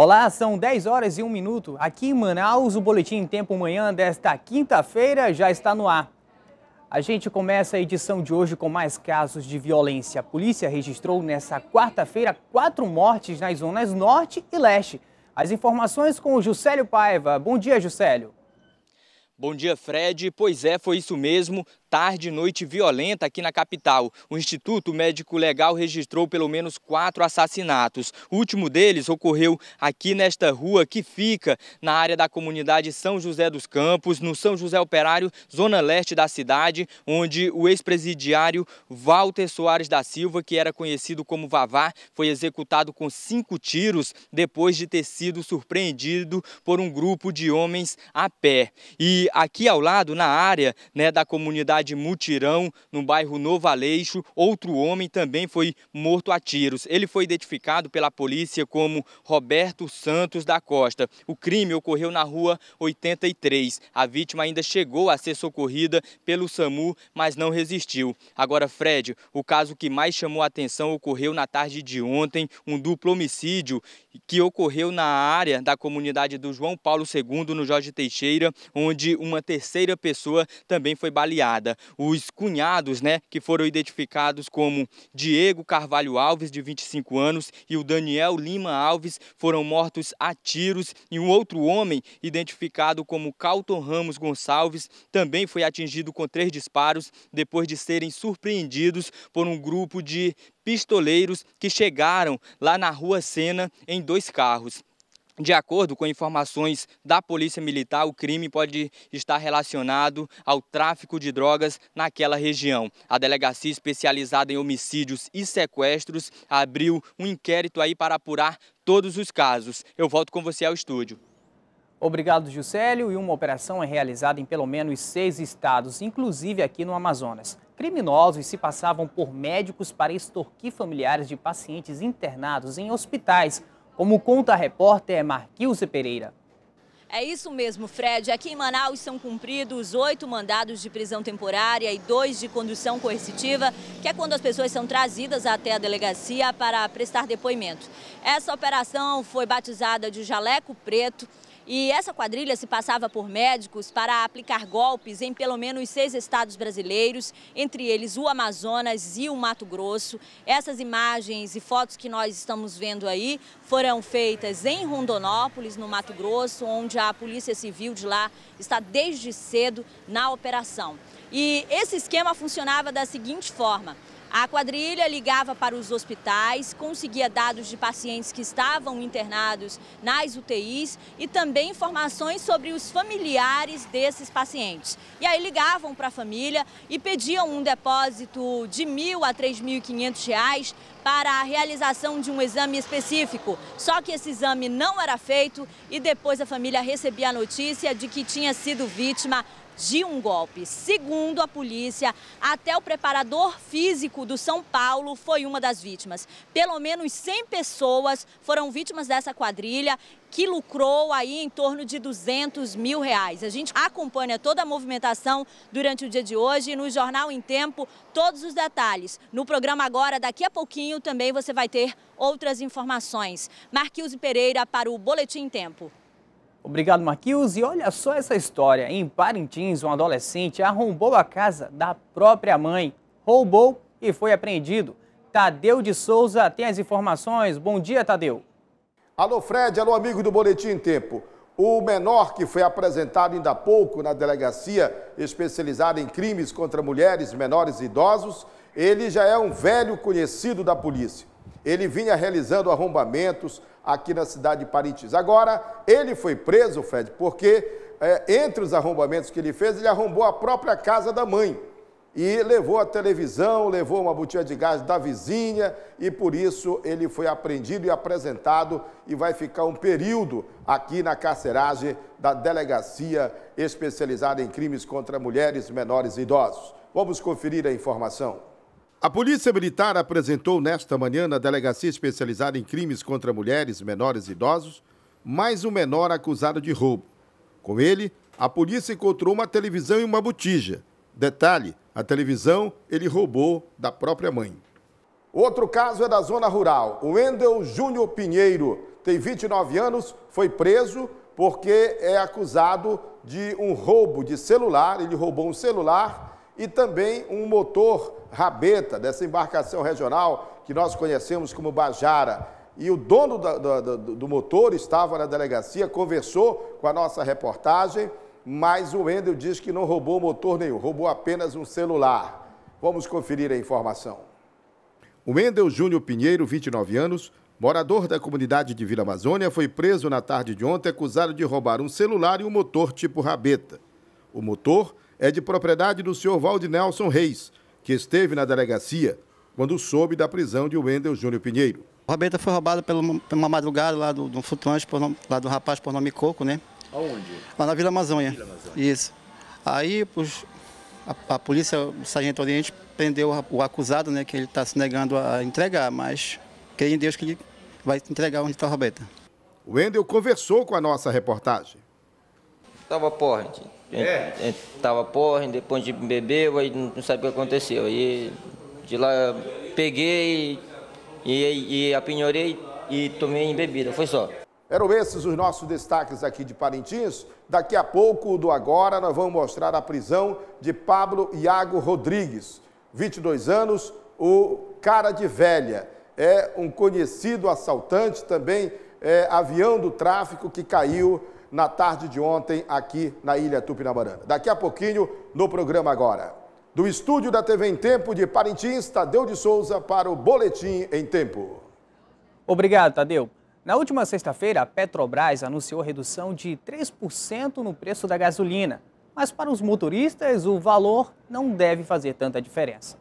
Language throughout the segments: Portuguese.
Olá, são 10 horas e 1 minuto. Aqui em Manaus, o Boletim Tempo Manhã desta quinta-feira já está no ar. A gente começa a edição de hoje com mais casos de violência. A polícia registrou nesta quarta-feira quatro mortes nas zonas norte e leste. As informações com o Juscelio Paiva. Bom dia, Juscelio. Bom dia, Fred. Pois é, foi isso mesmo tarde e noite violenta aqui na capital. O Instituto Médico Legal registrou pelo menos quatro assassinatos. O último deles ocorreu aqui nesta rua que fica na área da comunidade São José dos Campos, no São José Operário, zona leste da cidade, onde o ex-presidiário Walter Soares da Silva, que era conhecido como Vavá, foi executado com cinco tiros depois de ter sido surpreendido por um grupo de homens a pé. E aqui ao lado, na área né, da comunidade cidade Mutirão, no bairro Novo Aleixo, outro homem também foi morto a tiros. Ele foi identificado pela polícia como Roberto Santos da Costa. O crime ocorreu na rua 83. A vítima ainda chegou a ser socorrida pelo SAMU, mas não resistiu. Agora, Fred, o caso que mais chamou a atenção ocorreu na tarde de ontem, um duplo homicídio que ocorreu na área da comunidade do João Paulo II, no Jorge Teixeira, onde uma terceira pessoa também foi baleada. Os cunhados, né, que foram identificados como Diego Carvalho Alves, de 25 anos, e o Daniel Lima Alves, foram mortos a tiros. E um outro homem, identificado como Calton Ramos Gonçalves, também foi atingido com três disparos depois de serem surpreendidos por um grupo de pistoleiros que chegaram lá na Rua Sena em dois carros. De acordo com informações da Polícia Militar, o crime pode estar relacionado ao tráfico de drogas naquela região. A delegacia especializada em homicídios e sequestros abriu um inquérito aí para apurar todos os casos. Eu volto com você ao estúdio. Obrigado, Juscelio. E uma operação é realizada em pelo menos seis estados, inclusive aqui no Amazonas. Criminosos se passavam por médicos para extorquir familiares de pacientes internados em hospitais como conta a repórter Marquilce Pereira. É isso mesmo, Fred. Aqui em Manaus são cumpridos oito mandados de prisão temporária e dois de condução coercitiva, que é quando as pessoas são trazidas até a delegacia para prestar depoimento. Essa operação foi batizada de Jaleco Preto e essa quadrilha se passava por médicos para aplicar golpes em pelo menos seis estados brasileiros, entre eles o Amazonas e o Mato Grosso. Essas imagens e fotos que nós estamos vendo aí foram feitas em Rondonópolis, no Mato Grosso, onde a Polícia Civil de lá está desde cedo na operação. E esse esquema funcionava da seguinte forma. A quadrilha ligava para os hospitais, conseguia dados de pacientes que estavam internados nas UTIs e também informações sobre os familiares desses pacientes. E aí ligavam para a família e pediam um depósito de mil a três mil reais para a realização de um exame específico. Só que esse exame não era feito e depois a família recebia a notícia de que tinha sido vítima de um golpe. Segundo a polícia, até o preparador físico do São Paulo foi uma das vítimas. Pelo menos 100 pessoas foram vítimas dessa quadrilha que lucrou aí em torno de 200 mil reais. A gente acompanha toda a movimentação durante o dia de hoje no Jornal em Tempo todos os detalhes. No programa agora, daqui a pouquinho, também você vai ter outras informações. Marquilhos Pereira para o Boletim Tempo. Obrigado, Marquinhos. E olha só essa história. Em Parintins, um adolescente arrombou a casa da própria mãe, roubou e foi apreendido. Tadeu de Souza tem as informações. Bom dia, Tadeu. Alô, Fred. Alô, amigo do Boletim Tempo. O menor que foi apresentado ainda há pouco na delegacia especializada em crimes contra mulheres, menores e idosos, ele já é um velho conhecido da polícia. Ele vinha realizando arrombamentos aqui na cidade de Parintins. Agora, ele foi preso, Fred, porque é, entre os arrombamentos que ele fez, ele arrombou a própria casa da mãe e levou a televisão, levou uma botinha de gás da vizinha e por isso ele foi apreendido e apresentado e vai ficar um período aqui na carceragem da delegacia especializada em crimes contra mulheres, menores e idosos. Vamos conferir a informação. A Polícia Militar apresentou nesta manhã na Delegacia Especializada em Crimes contra Mulheres, Menores e Idosos mais um menor acusado de roubo. Com ele, a polícia encontrou uma televisão e uma botija. Detalhe: a televisão ele roubou da própria mãe. Outro caso é da zona rural. O Wendel Júnior Pinheiro tem 29 anos, foi preso porque é acusado de um roubo de celular. Ele roubou um celular e também um motor rabeta dessa embarcação regional que nós conhecemos como Bajara. E o dono do, do, do motor estava na delegacia, conversou com a nossa reportagem, mas o Wendel diz que não roubou motor nenhum, roubou apenas um celular. Vamos conferir a informação. O Wendel Júnior Pinheiro, 29 anos, morador da comunidade de Vila Amazônia, foi preso na tarde de ontem acusado de roubar um celular e um motor tipo rabeta. O motor é de propriedade do senhor Nelson Reis, que esteve na delegacia quando soube da prisão de Wendel Júnior Pinheiro. A rabeta foi roubada por uma madrugada lá do, do flutuante, por lá do rapaz por nome Coco, né? Aonde? Lá na Vila Amazônia. Vila Amazônia. Isso. Aí a, a, polícia, o sargento Oriente, prendeu o acusado, né? Que ele está se negando a entregar, mas creio em Deus que ele vai entregar onde está a O Wendel conversou com a nossa reportagem. Estava porra, gente. É. A é. gente é, tava porra, depois a gente bebeu, aí não sabe o que aconteceu. Aí de lá peguei e, e apinhorei e tomei em bebida, foi só. Eram esses os nossos destaques aqui de Parintins. Daqui a pouco, do agora, nós vamos mostrar a prisão de Pablo Iago Rodrigues, 22 anos, o cara de velha. É um conhecido assaltante também, é, avião do tráfico que caiu na tarde de ontem aqui na Ilha Tupinambarana. Daqui a pouquinho no programa agora. Do estúdio da TV em Tempo de Parintins, Tadeu de Souza para o Boletim em Tempo. Obrigado, Tadeu. Na última sexta-feira, a Petrobras anunciou redução de 3% no preço da gasolina, mas para os motoristas o valor não deve fazer tanta diferença.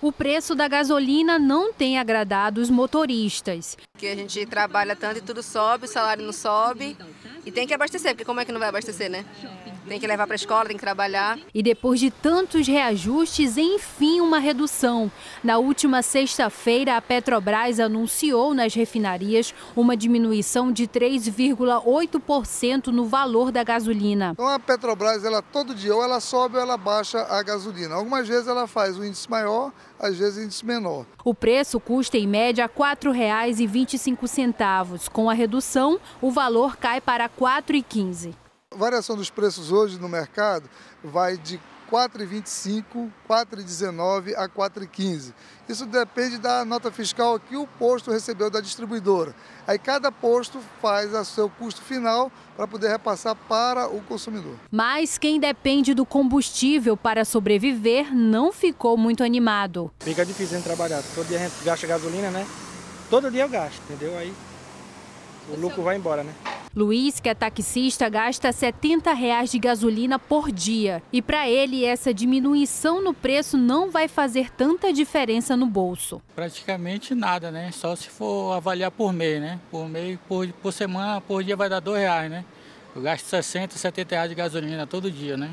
O preço da gasolina não tem agradado os motoristas. Que a gente trabalha tanto e tudo sobe, o salário não sobe e tem que abastecer, porque como é que não vai abastecer, né? Tem que levar para a escola, tem que trabalhar. E depois de tantos reajustes, enfim, uma redução. Na última sexta-feira, a Petrobras anunciou nas refinarias uma diminuição de 3,8% no valor da gasolina. Então a Petrobras, ela todo dia ou ela sobe ou ela baixa a gasolina. Algumas vezes ela faz um índice maior, às vezes índice menor. O preço custa em média R$ 4,25. Com a redução, o valor cai para R$ 4,15. A variação dos preços hoje no mercado vai de 4,25, 4,19 a 4,15. Isso depende da nota fiscal que o posto recebeu da distribuidora. Aí cada posto faz o seu custo final para poder repassar para o consumidor. Mas quem depende do combustível para sobreviver não ficou muito animado. Fica difícil trabalhar. Todo dia a gente gasta gasolina, né? Todo dia eu gasto, entendeu? Aí o lucro vai embora, né? Luiz, que é taxista, gasta R$ 70 reais de gasolina por dia. E para ele, essa diminuição no preço não vai fazer tanta diferença no bolso. Praticamente nada, né? Só se for avaliar por mês, né? Por mês, por, por semana, por dia vai dar R$ reais, né? Eu gasto 60, 70 reais de gasolina todo dia, né?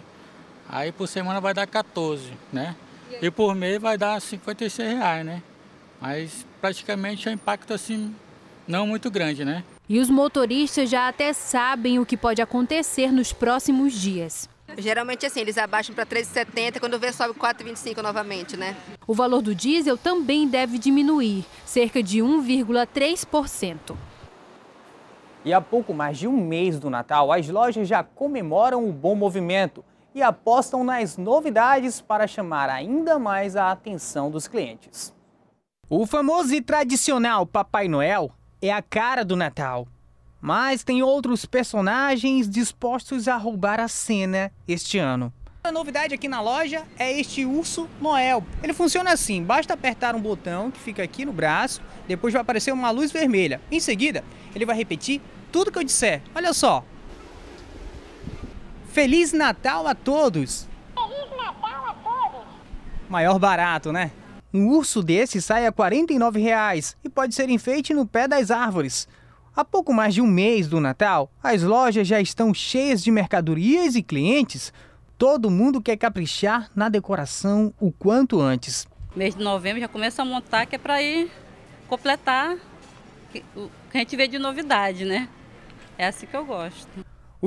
Aí por semana vai dar 14, né? E por mês vai dar 56 reais, né? Mas praticamente é um impacto assim não muito grande, né? E os motoristas já até sabem o que pode acontecer nos próximos dias. Geralmente assim, eles abaixam para 3,70, quando vê sobe 4,25 novamente, né? O valor do diesel também deve diminuir, cerca de 1,3%. E há pouco mais de um mês do Natal, as lojas já comemoram o bom movimento e apostam nas novidades para chamar ainda mais a atenção dos clientes. O famoso e tradicional Papai Noel é a cara do Natal. Mas tem outros personagens dispostos a roubar a cena este ano. A novidade aqui na loja é este urso Noel. Ele funciona assim: basta apertar um botão que fica aqui no braço, depois vai aparecer uma luz vermelha. Em seguida, ele vai repetir tudo que eu disser. Olha só. Feliz Natal a todos! Feliz Natal a todos! Maior barato, né? Um urso desse sai a R$ 49 reais e pode ser enfeite no pé das árvores. Há pouco mais de um mês do Natal, as lojas já estão cheias de mercadorias e clientes. Todo mundo quer caprichar na decoração o quanto antes. Mês de novembro já começa a montar que é para ir completar o que a gente vê de novidade, né? É assim que eu gosto.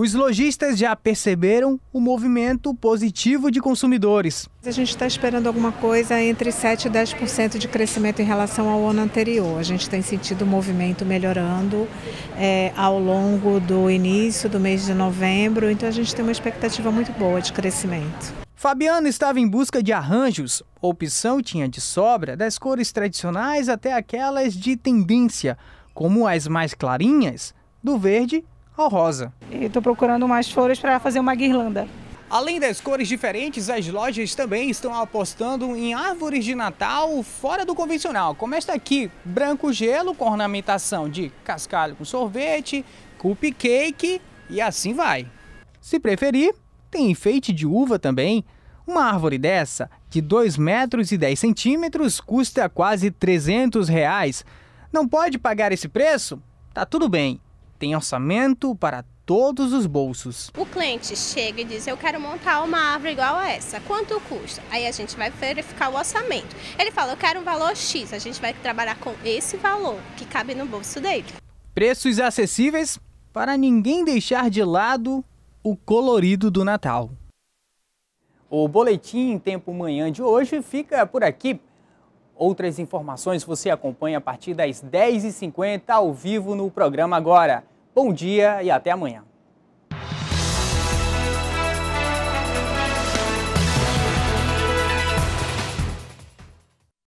Os lojistas já perceberam o movimento positivo de consumidores. A gente está esperando alguma coisa entre 7% e 10% de crescimento em relação ao ano anterior. A gente tem sentido o movimento melhorando é, ao longo do início do mês de novembro, então a gente tem uma expectativa muito boa de crescimento. Fabiano estava em busca de arranjos. Opção tinha de sobra das cores tradicionais até aquelas de tendência, como as mais clarinhas, do verde ao rosa. Estou procurando mais flores para fazer uma guirlanda. Além das cores diferentes, as lojas também estão apostando em árvores de Natal fora do convencional, como esta aqui, branco gelo com ornamentação de cascalho com sorvete, cupcake e assim vai. Se preferir, tem enfeite de uva também. Uma árvore dessa, de 2 metros e 10 centímetros, custa quase 300 reais. Não pode pagar esse preço? Tá tudo bem. Tem orçamento para todos os bolsos. O cliente chega e diz: Eu quero montar uma árvore igual a essa. Quanto custa? Aí a gente vai verificar o orçamento. Ele fala: Eu quero um valor X. A gente vai trabalhar com esse valor que cabe no bolso dele. Preços acessíveis para ninguém deixar de lado o colorido do Natal. O boletim em tempo manhã de hoje fica por aqui. Outras informações você acompanha a partir das 10h50 ao vivo no programa Agora. Bom dia e até amanhã.